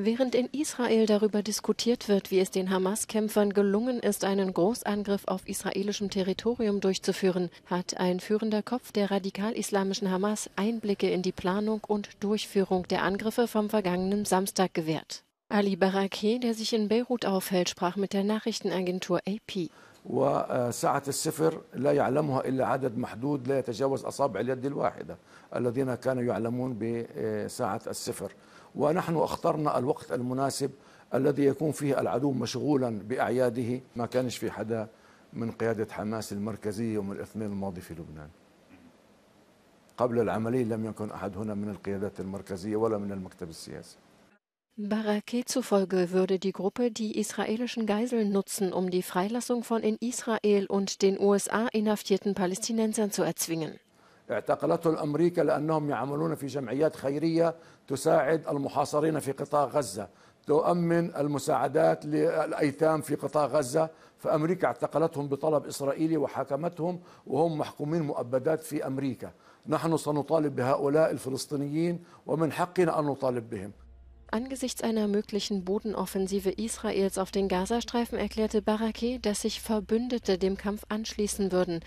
Während in Israel darüber diskutiert wird, wie es den Hamas-Kämpfern gelungen ist, einen Großangriff auf israelischem Territorium durchzuführen, hat ein führender Kopf der radikal-islamischen Hamas Einblicke in die Planung und Durchführung der Angriffe vom vergangenen Samstag gewährt. Ali Barakeh, der sich in Beirut aufhält, sprach mit der Nachrichtenagentur AP. وسعة السفر لا يعلمها إلا عدد محدود لا يتجاوز أصابع اليد الواحدة الذين كانوا يعلمون بساعة السفر ونحن اخترنا الوقت المناسب الذي يكون فيه العدو مشغولا بأعياده ما كانش في حدا من قيادة حماس المركزية يوم الاثنين الماضي في لبنان قبل العملية لم يكن أحد هنا من القيادات المركزية ولا من المكتب السياسي Baraket zufolge würde die Gruppe die israelischen Geiseln nutzen, um die Freilassung von in Israel und den USA inhaftierten Palästinensern zu erzwingen. اعتقلته الامريكا لانهم يعملون في جمعيات خيريه تساعد المحاصرين في قطاع غزه، تؤمن المساعدات للايتام في قطاع غزه، فامريكا اعتقلتهم بطلب اسرائيلي وحاكمتهم وهم محكومين مؤبدات في امريكا. نحن سنطالب بهؤلاء الفلسطينيين ومن حقنا ان نطالب بهم. Angesichts einer möglichen Bodenoffensive Israels auf den Gazastreifen erklärte Barakeh, dass sich Verbündete dem Kampf anschließen würden.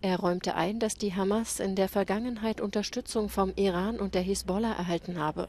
Er räumte ein, dass die Hamas in der Vergangenheit Unterstützung vom Iran und der Hisbollah erhalten habe